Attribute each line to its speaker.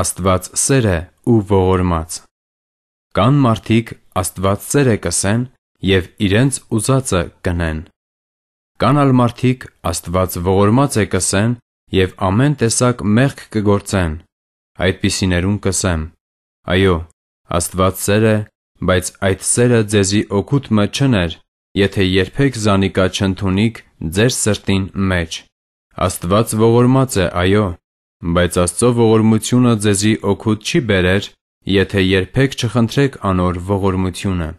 Speaker 1: Աստված սեր է ու ողորմած։ Կան մարդիկ Աստված սեր է կսեն և իրենց ուզածը կնեն։ Կան այլ մարդիկ Աստված ողորմած է կսեն և ամեն տեսակ մեղք կգործեն։ Այդպիսիներուն կսեմ. Այո, Աստված սեր է, բայց այդ սերը ձեզի օգուտ մը չներ, եթե երբեք զանիկա չընդունիք ձեր սրտին մեջ։ Աստված ողորմած է, այո, Բայց Աստծո ողորմությունը ձեզի օգուտ չի բերեր, եթե երբեք չխնդրեք անոր ողորմությունը։